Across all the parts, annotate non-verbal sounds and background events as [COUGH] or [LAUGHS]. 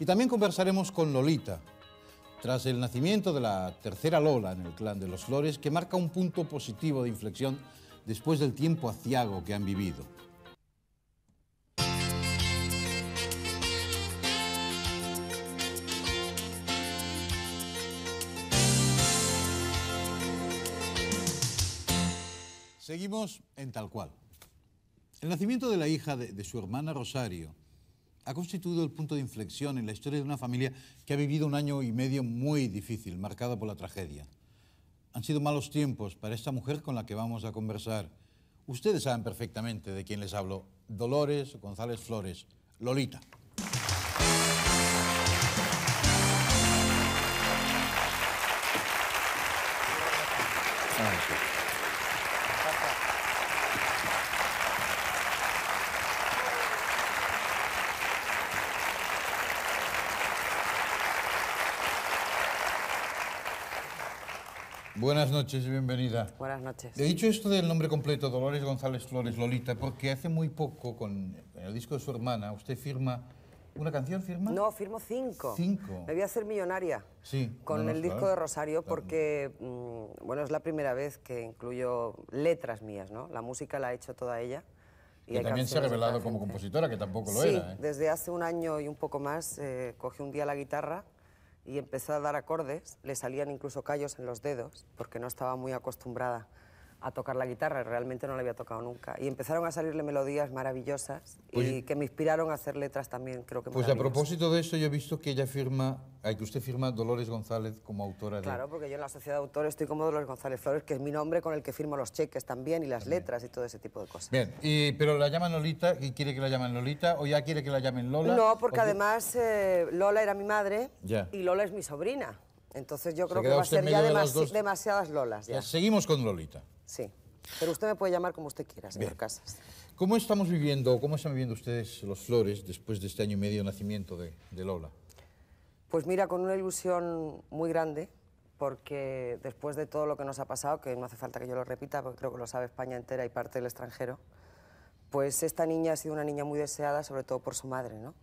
Y también conversaremos con Lolita, tras el nacimiento de la tercera Lola en el clan de los Flores, que marca un punto positivo de inflexión después del tiempo aciago que han vivido. Seguimos en tal cual. El nacimiento de la hija de, de su hermana Rosario, ha constituido el punto de inflexión en la historia de una familia que ha vivido un año y medio muy difícil, marcado por la tragedia. Han sido malos tiempos para esta mujer con la que vamos a conversar. Ustedes saben perfectamente de quién les hablo. Dolores González Flores, Lolita. Buenas noches y bienvenida. Buenas noches. He dicho esto del nombre completo, Dolores González Flores Lolita, porque hace muy poco, con el disco de su hermana, usted firma... ¿Una canción firma? No, firmo cinco. Cinco. Me voy a hacer millonaria sí, con el disco de Rosario porque, mm, bueno, es la primera vez que incluyo letras mías, ¿no? La música la ha hecho toda ella. Y también se ha revelado como compositora, que tampoco lo era. ¿eh? desde hace un año y un poco más eh, cogí un día la guitarra y empezó a dar acordes, le salían incluso callos en los dedos, porque no estaba muy acostumbrada a tocar la guitarra, realmente no la había tocado nunca. Y empezaron a salirle melodías maravillosas y pues, que me inspiraron a hacer letras también, creo que Pues a propósito de eso, yo he visto que ella firma, eh, que usted firma Dolores González como autora de... Claro, porque yo en la sociedad de autores estoy como Dolores González Flores, que es mi nombre con el que firmo los cheques también y las letras y todo ese tipo de cosas. Bien, pero la llaman Lolita, ¿y quiere que la llamen Lolita o ya quiere que la llamen Lola? No, porque además eh, Lola era mi madre y Lola es mi sobrina. Entonces yo creo que va a ser ya demasiadas Lolas. ya. Seguimos con Lolita. Sí. Pero usted me puede llamar como usted quiera, señor Casas. ¿Cómo estamos viviendo, cómo están viviendo ustedes los flores después de este año y medio de nacimiento de, Lola? Pues mira, con una ilusión muy grande, porque después de todo lo que nos ha pasado, que no hace falta que yo lo repita, porque creo que lo sabe España entera y parte del extranjero, pues esta niña ha sido una niña muy deseada, sobre todo por su madre, ¿no?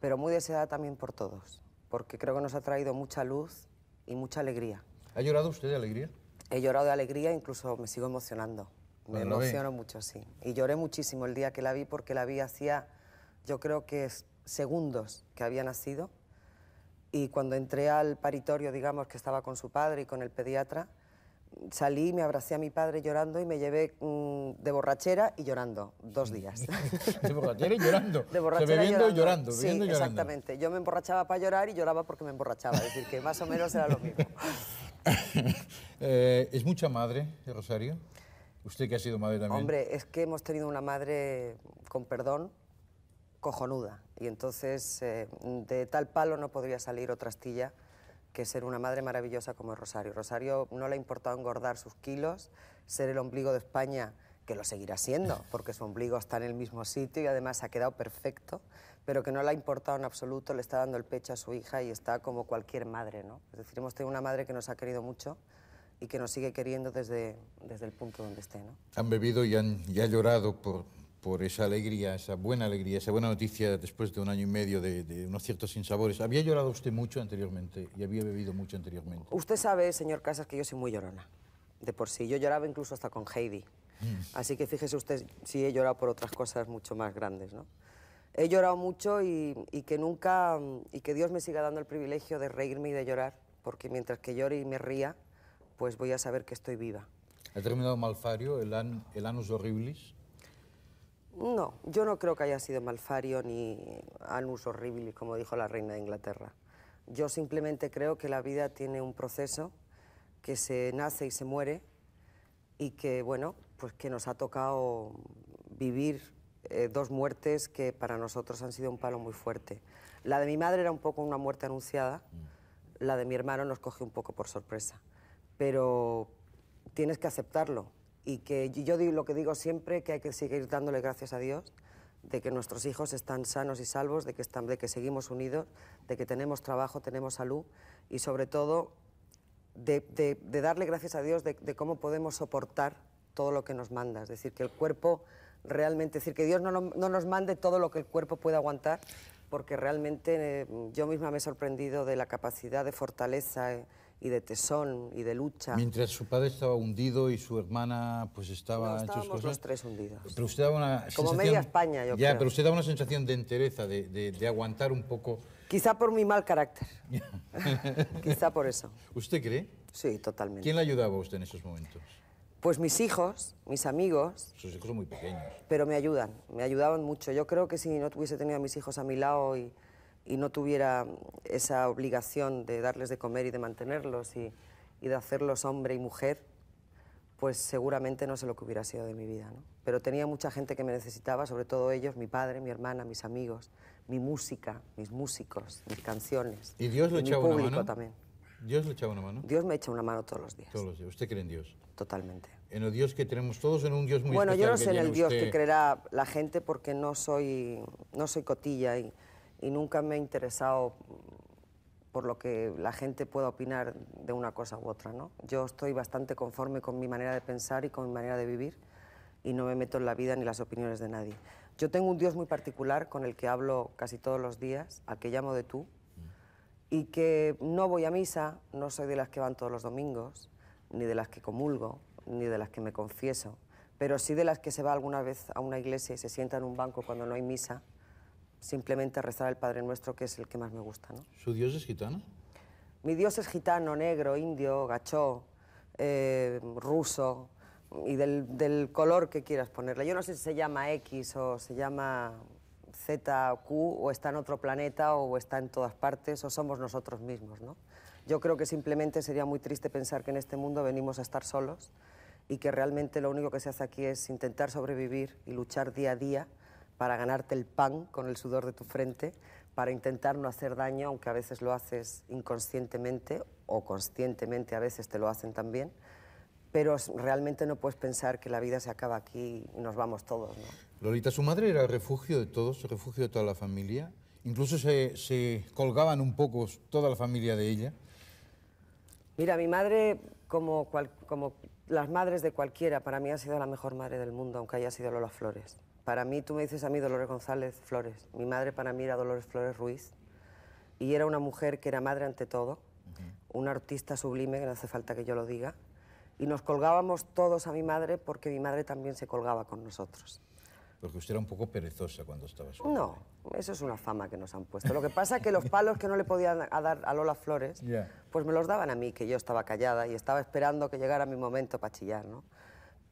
Pero muy deseada también por todos, porque creo que nos ha traído mucha luz y mucha alegría. ¿Ha llorado usted de alegría? He llorado de alegría, incluso me sigo emocionando. Me emociono mucho, sí. Y lloré muchísimo el día que la vi porque la vi hacía, yo creo que segundos que había nacido. Y cuando entré al paritorio, digamos, que estaba con su padre y con el pediatra, salí, me abracé a mi padre llorando y me llevé mm, de borrachera y llorando, dos días. [LAUGHS] de borrachera y llorando. [LAUGHS] De borrachera y llorando. sí, y llorando. exactamente. Yo me emborrachaba para llorar y lloraba porque me emborrachaba. Es decir, que más o menos era lo mismo. [LAUGHS] Eh, ¿Es mucha madre, Rosario? Usted que ha sido madre también. Hombre, es que hemos tenido una madre, con perdón, cojonuda. Y entonces, eh, de tal palo no podría salir otra astilla que ser una madre maravillosa como Rosario. Rosario no le ha importado engordar sus kilos, ser el ombligo de España, que lo seguirá siendo, [LAUGHS] porque su ombligo está en el mismo sitio y además ha quedado perfecto, pero que no le ha importado en absoluto, le está dando el pecho a su hija y está como cualquier madre, ¿no? Es decir, hemos tenido una madre que nos ha querido mucho, y que nos sigue queriendo desde, desde el punto donde esté. ¿no? Han bebido y han, llorado por, por esa alegría, esa buena alegría, esa buena noticia después de un año y medio de, unos ciertos sinsabores. ¿Había llorado usted mucho anteriormente y había bebido mucho anteriormente? Usted sabe, señor Casas, que yo soy muy llorona, de por sí. Yo lloraba incluso hasta con Heidi. Mm. Así que fíjese usted sí he llorado por otras cosas mucho más grandes, ¿no? He llorado mucho y, y que nunca, y que Dios me siga dando el privilegio de reírme y de llorar, porque mientras que llore y me ría, pues voy a saber que estoy viva. ¿Ha terminado Malfario, el, Anus Horribilis? No, yo no creo que haya sido Malfario ni Anus Horribilis, como dijo la reina de Inglaterra. Yo simplemente creo que la vida tiene un proceso que se nace y se muere y que, bueno, pues que nos ha tocado vivir eh, dos muertes que para nosotros han sido un palo muy fuerte. La de mi madre era un poco una muerte anunciada, mm. la de mi hermano nos coge un poco por sorpresa pero tienes que aceptarlo. Y que yo digo, lo que digo siempre, que hay que seguir dándole gracias a Dios de que nuestros hijos están sanos y salvos, de que, están, de que seguimos unidos, de que tenemos trabajo, tenemos salud y sobre todo de, darle gracias a Dios de, cómo podemos soportar todo lo que nos manda. Es decir, que el cuerpo realmente, es decir, que Dios no, nos mande todo lo que el cuerpo puede aguantar, porque realmente eh, yo misma me he sorprendido de la capacidad de fortaleza eh, y de tesón y de lucha. Mientras su padre estaba hundido y su hermana pues estaba... No, cosas, los tres hundidos. Pero usted daba una Como media España, yo creo. ya, pero usted daba una sensación de entereza, de, de aguantar un poco... Quizá por mi mal carácter. [LAUGHS] Quizá por eso. ¿Usted cree? Sí, totalmente. ¿Quién le ayudaba a usted en esos momentos? Pues mis hijos, mis amigos. Sus hijos son muy pequeños. Pero me ayudan, me ayudaban mucho. Yo creo que si no hubiese tenido a mis hijos a mi lado y y no tuviera esa obligación de darles de comer y de mantenerlos y, de hacerlos hombre y mujer, pues seguramente no sé lo que hubiera sido de mi vida. ¿no? Pero tenía mucha gente que me necesitaba, sobre todo ellos, mi padre, mi hermana, mis amigos, mi música, mis músicos, mis canciones. ¿Y Dios le echaba una mano? también. ¿Dios echaba una mano? Dios me echa una mano todos los días. Todos los días. ¿Usted cree en Dios? Totalmente. ¿En el Dios que tenemos todos, en un Dios muy bueno, Bueno, yo no sé en el Dios que creerá la gente porque no soy, no soy cotilla y y nunca me he interesado por lo que la gente pueda opinar de una cosa u otra. ¿no? Yo estoy bastante conforme con mi manera de pensar y con mi manera de vivir y no me meto en la vida ni las opiniones de nadie. Yo tengo un Dios muy particular con el que hablo casi todos los días, al que llamo de tú, y que no voy a misa, no soy de las que van todos los domingos, ni de las que comulgo, ni de las que me confieso, pero sí de las que se va alguna vez a una iglesia y se sienta en un banco cuando no hay misa simplemente rezar al Padre Nuestro, que es el que más me gusta. ¿no? ¿Su Dios es gitano? Mi Dios es gitano, negro, indio, gachó, eh, ruso y del, del, color que quieras ponerle. Yo no sé si se llama X o se llama Z o Q o está en otro planeta o está en todas partes o somos nosotros mismos. ¿no? Yo creo que simplemente sería muy triste pensar que en este mundo venimos a estar solos y que realmente lo único que se hace aquí es intentar sobrevivir y luchar día a día para ganarte el pan con el sudor de tu frente, para intentar no hacer daño, aunque a veces lo haces inconscientemente o conscientemente, a veces te lo hacen también, pero realmente no puedes pensar que la vida se acaba aquí y nos vamos todos. ¿no? Lolita, su madre era el refugio de todos, refugio de toda la familia, incluso se, colgaban un poco toda la familia de ella. Mira, mi madre, como las madres de cualquiera, para mí ha sido la mejor madre del mundo, aunque haya sido Lola Flores. Para mí, tú me dices a mí Dolores González Flores. Mi madre para mí era Dolores Flores Ruiz. Y era una mujer que era madre ante todo, una artista sublime, que no hace falta que yo lo diga. Y nos colgábamos todos a mi madre porque mi madre también se colgaba con nosotros. Porque usted era un poco perezosa cuando estaba sola. No, eso es una fama que nos han puesto. Lo que pasa es que los palos que no le podían a dar a Lola Flores, pues me los daban a mí, que yo estaba callada y estaba esperando que llegara mi momento para chillar, ¿no?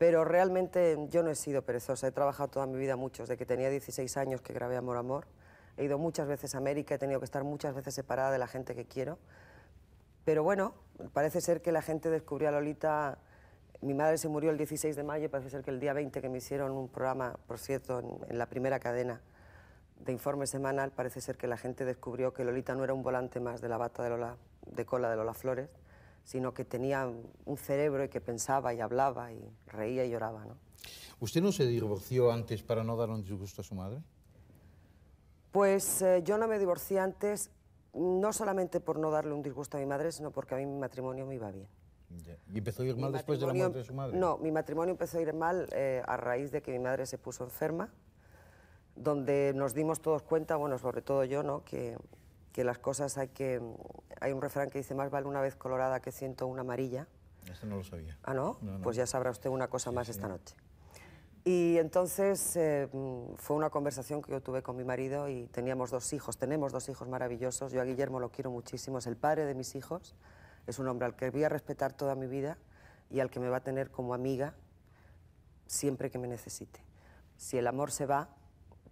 Pero realmente yo no he sido perezosa, he trabajado toda mi vida mucho, desde que tenía 16 años que grabé Amor Amor. He ido muchas veces a América, he tenido que estar muchas veces separada de la gente que quiero. Pero bueno, parece ser que la gente descubrió a Lolita. Mi madre se murió el 16 de mayo, parece ser que el día 20 que me hicieron un programa, por cierto, en, la primera cadena de informe semanal, parece ser que la gente descubrió que Lolita no era un volante más de la bata de, Lola, de cola de Lola Flores, sino que tenía un cerebro y que pensaba y hablaba y reía y lloraba. ¿no? ¿Usted no se divorció antes para no dar un disgusto a su madre? Pues eh, yo no me divorcié antes, no solamente por no darle un disgusto a mi madre, sino porque a mí mi matrimonio me iba bien. ¿Y empezó a ir mal después de la muerte de su madre? No, mi matrimonio empezó a ir mal eh, a raíz de que mi madre se puso enferma, donde nos dimos todos cuenta, bueno, sobre todo yo, ¿no? que que las cosas hay que... Hay un refrán que dice, más vale una vez colorada que ciento una amarilla. Eso no lo sabía. Ah, ¿no? Pues ya sabrá usted una cosa más esta noche. Y entonces eh, fue una conversación que yo tuve con mi marido y teníamos dos hijos, tenemos dos hijos maravillosos. Yo a Guillermo lo quiero muchísimo, es el padre de mis hijos, es un hombre al que voy a respetar toda mi vida y al que me va a tener como amiga siempre que me necesite. Si el amor se va,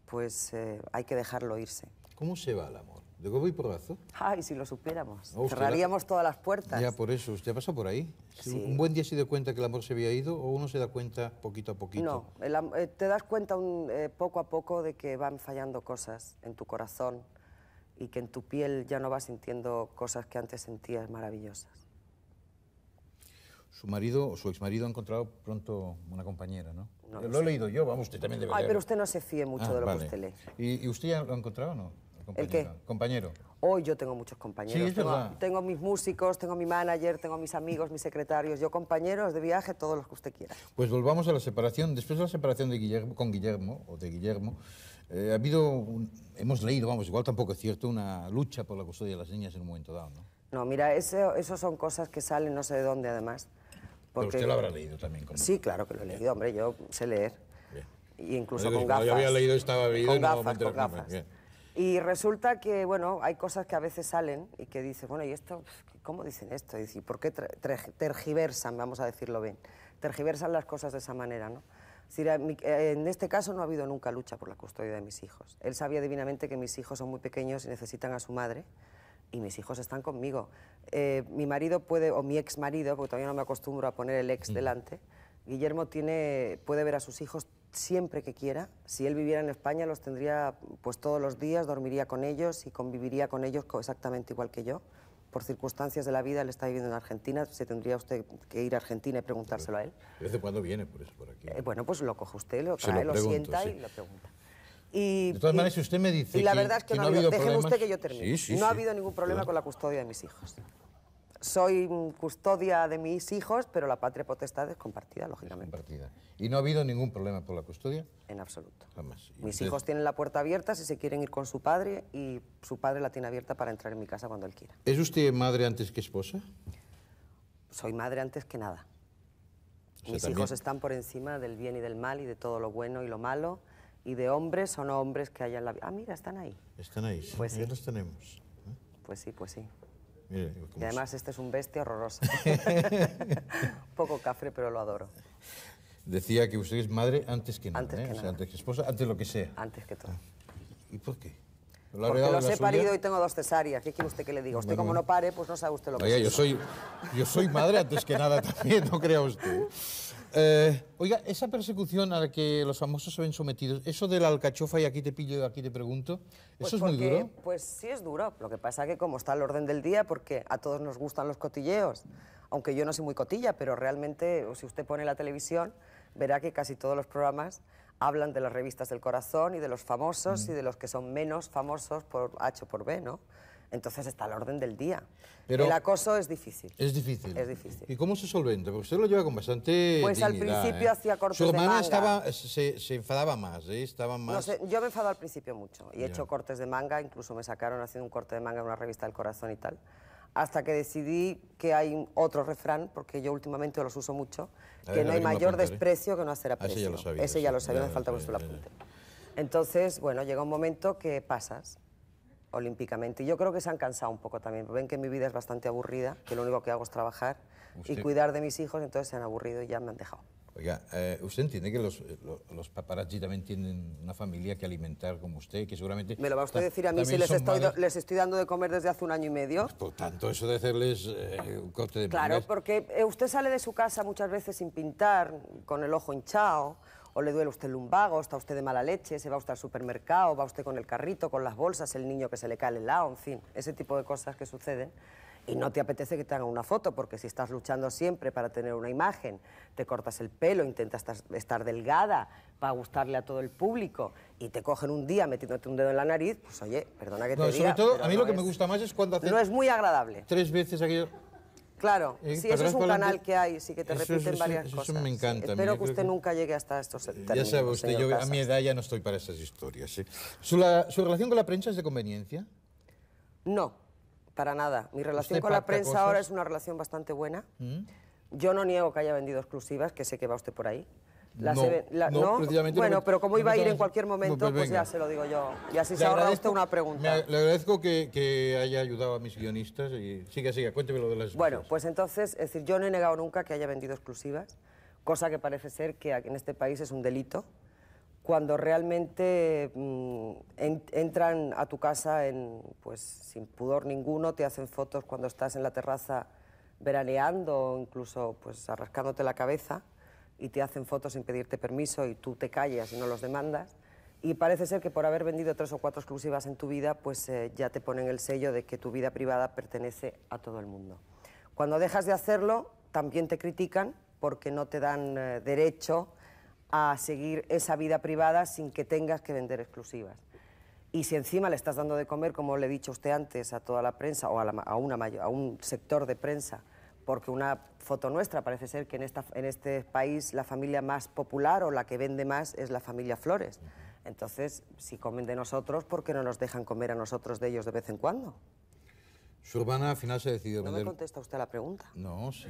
pues eh, hay que dejarlo irse. ¿Cómo se va el amor? ¿De voy y Porrazo? Ay, si lo supiéramos. Cerraríamos todas las puertas. Ya, por eso. ¿Usted ha por ahí? Un buen día se dio cuenta que el amor se había ido o uno se da cuenta poquito a poquito. No, eh, te das cuenta eh, poco a poco de que van fallando cosas en tu corazón y que en tu piel ya no vas sintiendo cosas que antes sentías maravillosas. Su marido o su exmarido ha encontrado pronto una compañera, ¿no? lo, he leído yo, vamos, usted también debe Ay, pero usted no se fíe mucho ah, de lo que usted lee. ¿Y, ¿Y, usted ya lo ha encontrado o no? ¿El qué? Compañero. Hoy yo tengo muchos compañeros. tengo, mis músicos, tengo mi manager, tengo mis amigos, mis secretarios, yo compañeros de viaje, todos los que usted quiera. Pues volvamos a la separación. Después de la separación de Guillermo, con Guillermo, o de Guillermo, eh, ha habido, hemos leído, vamos, igual tampoco es cierto, una lucha por la custodia de las niñas en un momento dado, ¿no? No, mira, eso, eso son cosas que salen no sé de dónde además. Porque... Pero usted lo habrá leído también. Sí, claro que lo he leído, hombre, yo sé leer. incluso con gafas. Yo había leído, estaba leído y resulta que, bueno, hay cosas que a veces salen y que dices, bueno, ¿y esto? Pues, ¿Cómo dicen esto? Y ¿por qué tergiversan, vamos a decirlo bien? Tergiversan las cosas de esa manera, ¿no? Eh, en este caso no ha habido nunca lucha por la custodia de mis hijos. Él sabía divinamente que mis hijos son muy pequeños y necesitan a su madre y mis hijos están conmigo. Eh, mi marido puede, o mi ex marido, porque todavía no me acostumbro a poner el ex mm. delante, Guillermo tiene, puede ver a sus hijos siempre que quiera. Si él viviera en España los tendría pues todos los días, dormiría con ellos y conviviría con ellos exactamente igual que yo. Por circunstancias de la vida, él está viviendo en Argentina, se tendría usted que ir a Argentina y preguntárselo a él. ¿De vez en cuando viene por aquí? Eh, bueno, pues lo coge usted, lo trae, lo, sienta y lo pregunta. Y, de todas maneras, si usted me dice. Y la verdad que, es que, no ha habido. usted que yo termine. no ha habido ningún problema con la custodia de mis hijos soy custodia de mis hijos, pero la patria potestad es compartida, lógicamente. compartida. ¿Y no ha habido ningún problema por la custodia? En absoluto. Mis hijos tienen la puerta abierta si se quieren ir con su padre y su padre la tiene abierta para entrar en mi casa cuando él quiera. ¿Es usted madre antes que esposa? Soy madre antes que nada. mis hijos están por encima del bien y del mal y de todo lo bueno y lo malo y de hombres o no hombres que hayan la vida. Ah, mira, están ahí. Están ahí, sí. Pues los tenemos. ¿eh? Pues sí, pues sí y además este es un bestia horroroso. [LAUGHS] un poco cafre, pero lo adoro. Decía que usted es madre antes que nada, antes, ¿eh? que, o antes que esposa, antes lo que sea. Antes que todo. Ah, ¿Y por qué? Porque los he parido y tengo dos cesáreas. ¿Qué quiere usted que le diga? Usted como no pare, pues no sabe usted lo que es yo soy Yo soy madre antes que nada también, [LAUGHS] no crea usted. Eh, oiga, esa persecución a la que los famosos se ven sometidos, eso de la alcachofa y aquí te pillo y aquí te pregunto, ¿eso pues es muy duro? Pues sí es duro, lo que pasa es que como está el orden del día, porque a todos nos gustan los cotilleos, aunque yo no soy muy cotilla, pero realmente si usted pone la televisión, verá que casi todos los programas hablan de las revistas del corazón y de los famosos mm. y de los que son menos famosos por H o por B, ¿no? Entonces está el orden del día. Pero el acoso es difícil. Es difícil. Es difícil. ¿Y cómo se solventa? Porque usted lo lleva con bastante. Pues al ¿eh? principio hacía cortes de manga. estaba, se, se enfadaba más, ¿eh? Estaban más. No sé, yo me enfado al principio mucho y he hecho cortes de manga, incluso me sacaron haciendo un corte de manga en una revista del corazón y tal. Hasta que decidí que hay otro refrán, porque yo últimamente los uso mucho, que no hay mayor ¿eh? desprecio que no hacer aprecio. Ah, ese ya lo sabía. Ese ya lo sabía, falta que usted lo apunte. Entonces, bueno, llega un momento que pasas olímpicamente. Yo creo que se han cansado un poco también. Ven que mi vida es bastante aburrida, que lo único que hago es trabajar y cuidar de mis hijos, entonces se han aburrido y ya me han dejado. Oiga, eh, usted entiende que los, paparazzi también tienen una familia que alimentar como usted, que seguramente... Me lo va usted a decir a mí si les estoy, les estoy dando de comer desde hace un año y medio. Pues, por tanto, eso de hacerles eh, un corte de... Claro, porque eh, usted sale de su casa muchas veces sin pintar, con el ojo hinchado le duele usted el lumbago, está usted de mala leche, se va usted al supermercado, va usted con el carrito, con las bolsas, el niño que se le cae el helado, en fin, ese tipo de cosas que suceden. Y no te apetece que te hagan una foto, porque si estás luchando siempre para tener una imagen, te cortas el pelo, intentas estar delgada para gustarle a todo el público y te cogen un día metiéndote un dedo en la nariz, pues oye, perdona que te diga... Todo, a mí lo que me gusta más es cuando No es muy agradable. Tres veces aquello... Claro, si sí, eso es un canal que hay, sí que te repiten varias cosas. Eso me encanta. espero que usted nunca llegue hasta estos términos, Ya sabe usted, yo a mi edad ya no estoy para esas historias. ¿eh? ¿Su, relación con la prensa es de conveniencia? No, para nada. Mi relación con la prensa ahora es una relación bastante buena. ¿Mm? Yo no niego que haya vendido exclusivas, que sé que va usted por ahí no, Bueno, pero como iba a ir en cualquier momento, pues, pues ya se lo digo yo. Y así se se ahorra usted una pregunta. le agradezco que, haya ayudado a mis guionistas. Y... Siga, siga, cuénteme lo de las Bueno, pues entonces, es decir, yo no he negado nunca que haya vendido exclusivas, cosa que parece ser que en este país es un delito, cuando realmente mm, entran a tu casa en, pues, sin pudor ninguno, te hacen fotos cuando estás en la terraza veraneando o incluso pues, arrascándote la cabeza y te hacen fotos sin pedirte permiso y tú te callas y no los demandas. Y parece ser que por haber vendido tres o cuatro exclusivas en tu vida, pues eh, ya te ponen el sello de que tu vida privada pertenece a todo el mundo. Cuando dejas de hacerlo, también te critican porque no te dan eh, derecho a seguir esa vida privada sin que tengas que vender exclusivas. Y si encima le estás dando de comer, como le he dicho a usted antes, a toda la prensa o a, una, a un sector de prensa porque una foto nuestra, parece ser que en, esta, en este país la familia más popular o la que vende más es la familia Flores. Entonces, si comen de nosotros, ¿por qué no nos dejan comer a nosotros de ellos de vez en cuando? Surbana al final se decidido vender... No me contesta usted la pregunta. Ah. No, sí.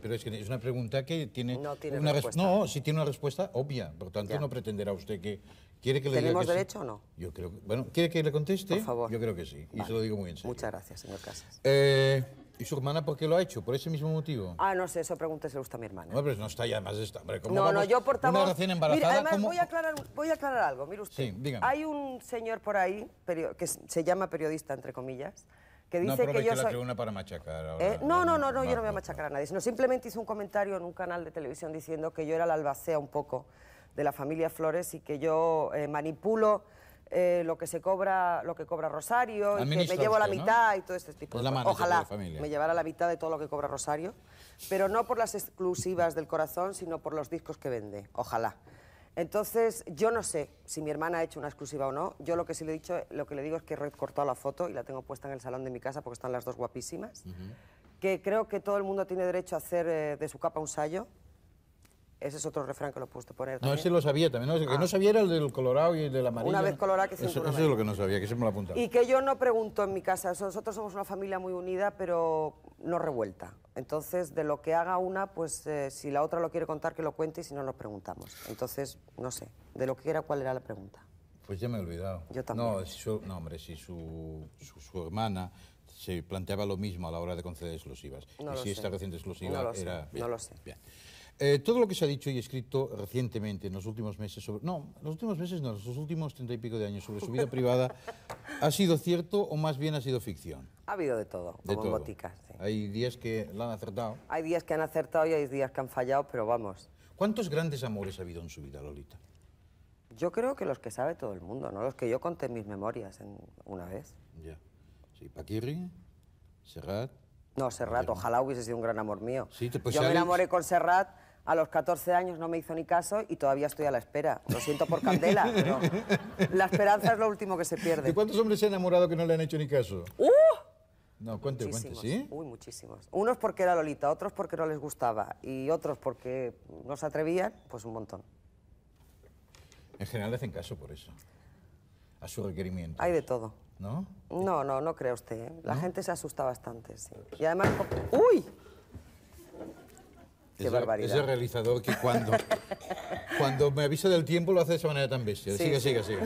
pero es que es una pregunta que tiene... No tiene una respuesta. No, sí tiene una respuesta obvia. Por tanto, no pretenderá usted que... ¿Quiere que le ¿Tenemos derecho o no? Yo creo... Bueno, ¿quiere que le conteste? Por favor. Yo creo que sí. Y se lo digo muy en serio. Muchas gracias, señor Casas. Eh, ¿Y su hermana por qué lo ha hecho? ¿Por ese mismo motivo? Ah, no sé, eso pregúnteselo gusta a mi hermana. No, pero no está ya más esta. Hombre, no, no, yo portaba... Una recién embarazada, Mira, además voy a, aclarar, voy a aclarar algo, mire usted. Sí, dígame. Hay un señor por ahí, que se llama periodista, entre comillas, que dice no que yo la soy... tribuna para machacar ahora, ¿Eh? No, no, no, yo no voy a machacar a nadie, sino simplemente hizo un comentario en un canal de televisión diciendo que yo era la albacea un poco de la familia Flores y que yo eh, manipulo eh, lo que se cobra, lo que cobra Rosario, y que me llevo la mitad y todo este tipo pues Ojalá me llevara la mitad de todo lo que cobra Rosario, pero no por las exclusivas del corazón, sino por los discos que vende. Ojalá. Entonces, yo no sé si mi hermana ha hecho una exclusiva o no. Yo lo que sí le he dicho, lo que le digo es que he recortado la foto y la tengo puesta en el salón de mi casa porque están las dos guapísimas. Que creo que todo el mundo tiene derecho a hacer eh, de su capa un sayo ese es otro refrán que lo puse poner. También. No, ese lo sabía también. No, que no ah. sabía era el del colorado y el del amarillo. Una vez colorado que siempre. Eso, eso es lo que no sabía, que siempre lo apuntaba. Y que yo no pregunto en mi casa. Nosotros somos una familia muy unida, pero no revuelta. Entonces, de lo que haga una, pues eh, si la otra lo quiere contar, que lo cuente y si no, nos preguntamos. Entonces, no sé. De lo que era, ¿cuál era la pregunta? Pues ya me he olvidado. Yo también. No, hombre, si su, hermana se planteaba lo mismo a la hora de conceder exclusivas. No y si sé. esta reciente exclusiva era. no lo sé. Bien. Eh, todo lo que se ha dicho y escrito recientemente, en los últimos meses, sobre, no, en los últimos meses no, en los últimos treinta y pico de años sobre su vida [LAUGHS] privada, ¿ha sido cierto o más bien ha sido ficción? Ha habido de todo, de como Hay días que la han acertado. Hay días que han acertado y hay días que han fallado, pero vamos. ¿Cuántos grandes amores ha habido en su vida, Lolita? Yo creo que los que sabe todo el mundo, no los que yo conté en mis memorias en, una vez. Ya. Sí, Paquirri, Serrat. No, Serrat, ojalá hubiese sido un gran amor mío. Sí, pues yo me enamoré con Serrat a los 14 años no me hizo ni caso y todavía estoy a la espera. Lo siento por Candela, [LAUGHS] pero la esperanza es lo último que se pierde. ¿Y cuántos hombres se han enamorado que no le han hecho ni caso? ¡Uh! No, cuente, cuente, ¿sí? Uy, muchísimos. Unos porque era Lolita, otros porque no les gustaba y otros porque no se atrevían, pues un montón. En general le hacen caso por eso, a su requerimiento. Hay de todo. ¿No? No, no, no cree usted. ¿eh? La gente se asusta bastante, sí. Y además... ¡Uy! Qué barbaridad. Ese realizador que cuando, [LAUGHS] cuando me avisa del tiempo lo hace de esa manera tan bestia. Sí, sigue, sigue, sigue,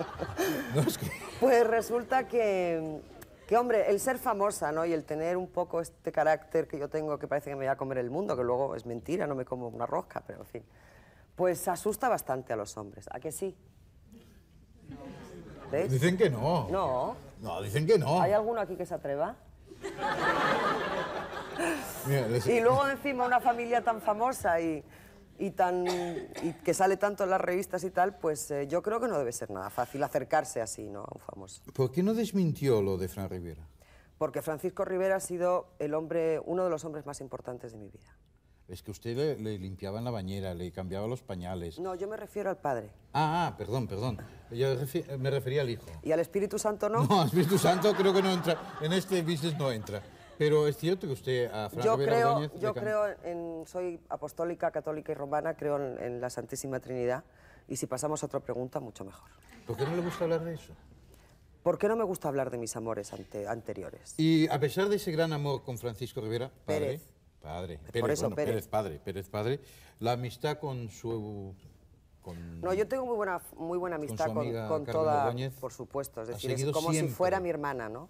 [LAUGHS] Pues resulta que, que, hombre, el ser famosa, ¿no? Y el tener un poco este carácter que yo tengo que parece que me voy a comer el mundo, que luego es mentira, no me como una rosca, pero en fin. Pues asusta bastante a los hombres. ¿A que sí? Dicen que no. No. No, dicen que no. ¿Hay alguno aquí que se atreva? [LAUGHS] y luego encima una familia tan famosa y, y tan, y que sale tanto en las revistas y tal, pues eh, yo creo que no debe ser nada fácil acercarse así ¿no? a un famoso. ¿Por qué no desmintió lo de Fran Rivera? Porque Francisco Rivera ha sido el hombre, uno de los hombres más importantes de mi vida. Es que usted le, limpiaba en la bañera, le cambiaba los pañales. No, yo me refiero al padre. Ah, ah perdón, perdón. Yo me refería al hijo. ¿Y al Espíritu Santo no? No, al Espíritu Santo creo que no entra. En este business no entra. Pero es cierto que usted a ah, Yo creo, yo creo en, soy apostólica, católica y romana, creo en, la Santísima Trinidad. Y si pasamos a otra pregunta, mucho mejor. ¿Por qué no le gusta hablar de eso? ¿Por qué no me gusta hablar de mis amores ante, anteriores? Y a pesar de ese gran amor con Francisco Rivera, padre, Pérez. padre, Pérez, Por eso, Pérez. padre, Pérez padre, la amistad con su no, yo tengo muy buena, muy buena amistad con, con, toda, por supuesto, es decir, es como si fuera mi hermana, ¿no?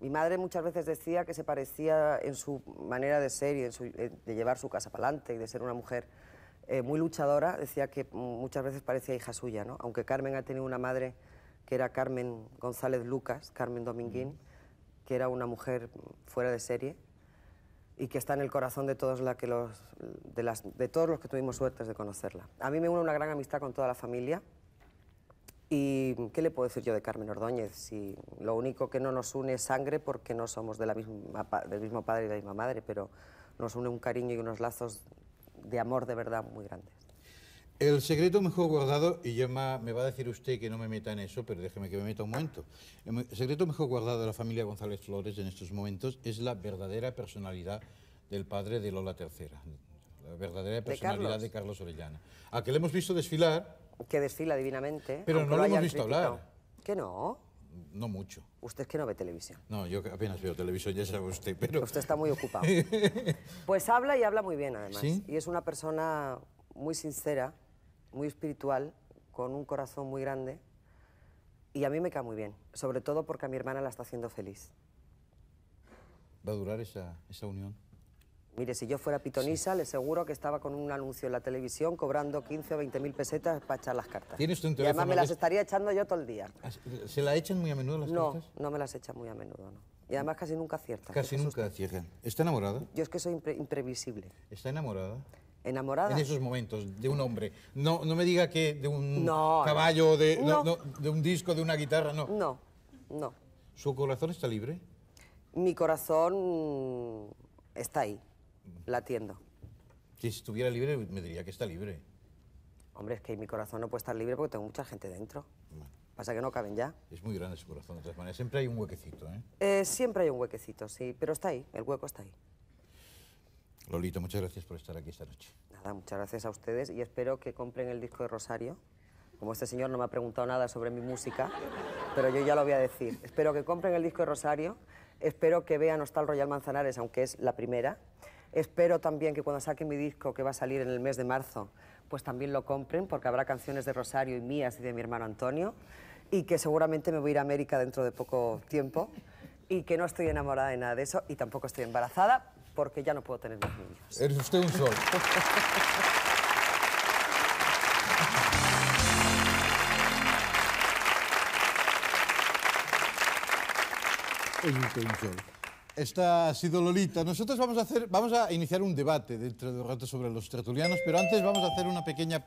Mi madre muchas veces decía que se parecía en su manera de ser y en su, eh, de llevar su casa para adelante y de ser una mujer eh, muy luchadora. Decía que muchas veces parecía hija suya, ¿no? Aunque Carmen ha tenido una madre que era Carmen González Lucas, Carmen Dominguín, que era una mujer fuera de serie y que está en el corazón de todos, los, de todos los que tuvimos suerte de conocerla. A mí me une una gran amistad con toda la familia. ¿Y qué le puedo decir yo de Carmen Ordóñez? Si lo único que no nos une es sangre porque no somos de la misma, del mismo padre y de la misma madre, pero nos une un cariño y unos lazos de amor de verdad muy grandes. El secreto mejor guardado, y me va a decir usted que no me meta en eso, pero déjeme que me meta un momento. El secreto mejor guardado de la familia González Flores en estos momentos es la verdadera personalidad del padre de Lola III, la verdadera personalidad de Carlos, Orellana, a que le hemos visto desfilar que desfila divinamente. Pero no lo, hemos visto hablar. ¿Qué no? No mucho. Usted es que no ve televisión. No, yo apenas veo televisión, ya sabe usted, pero... Usted está muy ocupado. [LAUGHS] pues habla y habla muy bien, además. Y es una persona muy sincera, muy espiritual, con un corazón muy grande. Y a mí me cae muy bien, sobre todo porque a mi hermana la está haciendo feliz. ¿Va a durar esa, esa unión? Mire, si yo fuera pitonisa, le aseguro que estaba con un anuncio en la televisión cobrando 15 o 20 mil pesetas para echar las cartas. ¿Tienes Y además me las estaría echando yo todo el día. Ah, ¿Se la echan muy a menudo las cartas? No, no me las echan muy a menudo, no. Y además casi nunca aciertan. Casi nunca aciertan? ¿Está enamorada? Yo es que soy imprevisible. ¿Está enamorada? enamorada. En esos momentos, de un hombre. No, no me diga que de un caballo, de, de, un disco, de una guitarra, no. No, no. ¿Su corazón está libre? Mi corazón está ahí. La Si estuviera libre, me diría que está libre. Hombre, es que mi corazón no puede estar libre porque tengo mucha gente dentro. Pasa que no caben ya. Es muy grande su corazón, de todas maneras. Siempre hay un huequecito, ¿eh? ¿eh? Siempre hay un huequecito, sí. Pero está ahí, el hueco está ahí. Lolito, muchas gracias por estar aquí esta noche. Nada, muchas gracias a ustedes y espero que compren el disco de Rosario. Como este señor no me ha preguntado nada sobre mi música, pero yo ya lo voy a decir. Espero que compren el disco de Rosario, espero que vean Hostal Royal Manzanares, aunque es la primera. Espero también que cuando saque mi disco, que va a salir en el mes de marzo, pues también lo compren, porque habrá canciones de Rosario y mías y de mi hermano Antonio, y que seguramente me voy a ir a América dentro de poco tiempo, y que no estoy enamorada de nada de eso, y tampoco estoy embarazada, porque ya no puedo tener más niños. Eres usted un sol. Eres usted un sol. Esta ha sido Lolita. Nosotros vamos a, hacer, vamos a iniciar un debate dentro de un rato sobre los tertulianos, pero antes vamos a hacer una pequeña...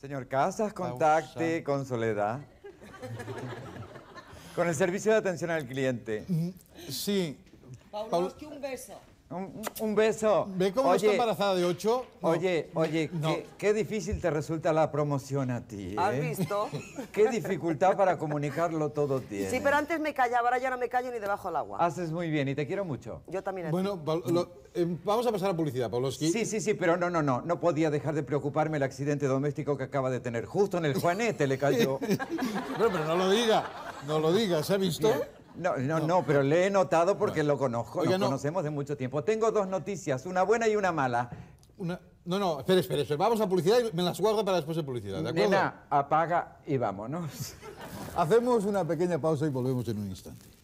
Señor Casas, contacte con Soledad. con el servicio de atención al cliente. Sí. un beso. Un, beso. ¿Ve cómo está embarazada de ocho? Oye, oye, qué, difícil te resulta la promoción a ti. ¿eh? ¿Has visto? [LAUGHS] Qué dificultad para comunicarlo todo tiene. Sí, pero antes me callaba, ahora ya no me callo ni debajo del agua. Haces muy bien y te quiero mucho. Yo también. bueno, em, vamos a pasar a publicidad, Pavlovsky. Sí, sí, sí, pero no, no, no. No podía dejar de preocuparme el accidente doméstico que acaba de tener. Justo en el Juanete le cayó. pero, [LAUGHS] pero no lo diga, no lo diga, ¿se ha visto? No, no, no, pero le he notado porque lo conozco, Lo conocemos de mucho tiempo. Tengo dos noticias, una buena y una mala. No, no, espere, espere, vamos a publicidad y me las guardo para después de publicidad, ¿de acuerdo? apaga y vámonos. Hacemos una pequeña pausa y volvemos en un instante.